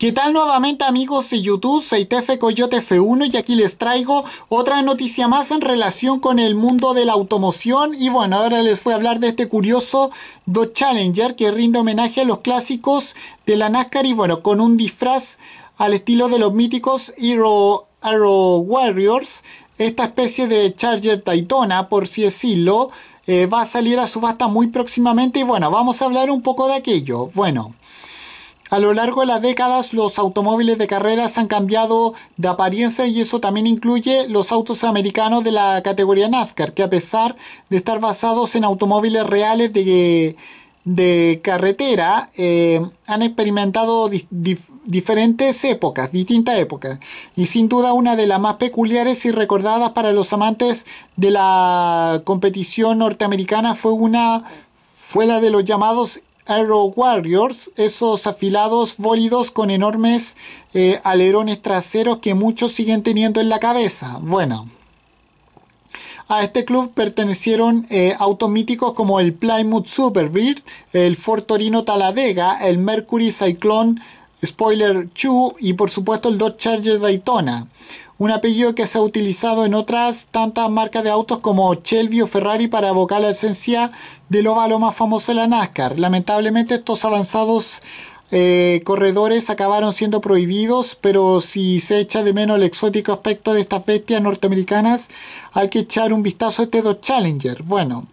¿Qué tal nuevamente amigos de YouTube? Soy Tefe Coyote F1 y aquí les traigo otra noticia más en relación con el mundo de la automoción y bueno, ahora les voy a hablar de este curioso Dodge Challenger que rinde homenaje a los clásicos de la NASCAR y bueno, con un disfraz al estilo de los míticos Hero Arrow Warriors, esta especie de Charger Daytona por si decirlo, eh, va a salir a subasta muy próximamente y bueno, vamos a hablar un poco de aquello. Bueno, a lo largo de las décadas los automóviles de carreras han cambiado de apariencia y eso también incluye los autos americanos de la categoría NASCAR, que a pesar de estar basados en automóviles reales de, carretera, eh, han experimentado diferentes épocas, distintas épocas, y sin duda una de las más peculiares y recordadas para los amantes de la competición norteamericana fue una fue la de los llamados Arrow Warriors, esos afilados bólidos con enormes eh, alerones traseros que muchos siguen teniendo en la cabeza. Bueno, a este club pertenecieron automíticos eh, autos míticos como el Plymouth Superbird, el Ford Torino Taladega, el Mercury Cyclone Spoiler 2 y por supuesto el Dodge Charger Daytona un apellido que se ha utilizado en otras tantas marcas de autos como Shelby o Ferrari para evocar la esencia del óvalo más famoso de la NASCAR. Lamentablemente estos avanzados eh, corredores acabaron siendo prohibidos, pero si se echa de menos el exótico aspecto de estas bestias norteamericanas, hay que echar un vistazo a este dos Challenger. Bueno,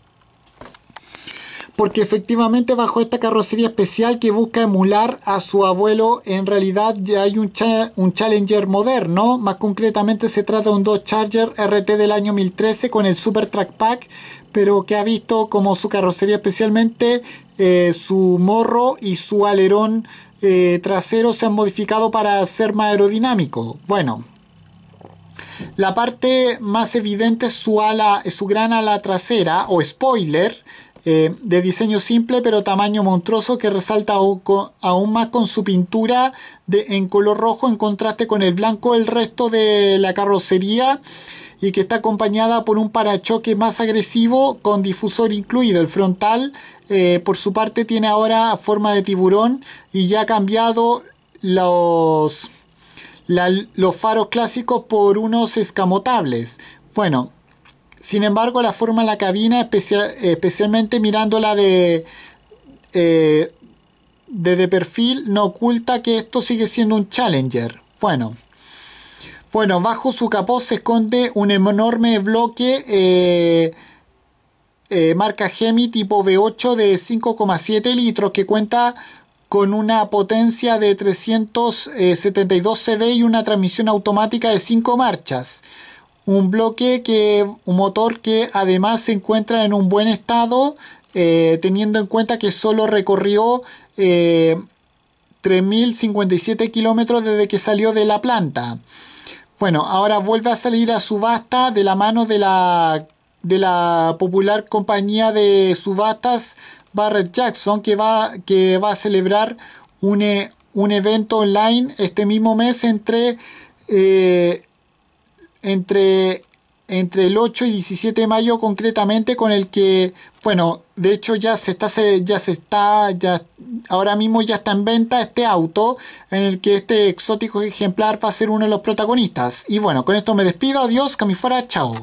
porque efectivamente bajo esta carrocería especial que busca emular a su abuelo, en realidad ya hay un, Challenger moderno, más concretamente se trata de un Dodge Charger RT del año 2013 con el Super Track Pack, pero que ha visto como su carrocería especialmente eh, su morro y su alerón eh, trasero se han modificado para ser más aerodinámico. Bueno, la parte más evidente es su ala, su gran ala trasera o spoiler, eh, de diseño simple pero tamaño monstruoso que resalta aún más con su pintura de, en color rojo en contraste con el blanco del resto de la carrocería y que está acompañada por un parachoque más agresivo con difusor incluido. El frontal eh, por su parte tiene ahora forma de tiburón y ya ha cambiado los, los faros clásicos por unos escamotables. Bueno, sin embargo, la forma en la cabina, especialmente mirándola eh, de, perfil, no oculta que esto sigue siendo un Challenger. Bueno, bueno bajo su capó se esconde un enorme bloque eh, eh, marca Gemi tipo V8 de 5,7 litros que cuenta con una potencia de 372 CV y una transmisión automática de 5 marchas un bloque que un motor que además se encuentra en un buen estado eh, teniendo en cuenta que solo recorrió 3.057 eh, kilómetros desde que salió de la planta. Bueno, ahora vuelve a salir a subasta de la mano de la, de la popular compañía de subastas Barrett Jackson que va, que va a celebrar un, e, evento online este mismo mes entre eh, entre, entre el 8 y 17 de mayo concretamente con el que, bueno, de hecho ya se está, ya se está, ya ahora mismo ya está en venta este auto en el que este exótico ejemplar va a ser uno de los protagonistas. Y bueno, con esto me despido, adiós, que me fuera, chao.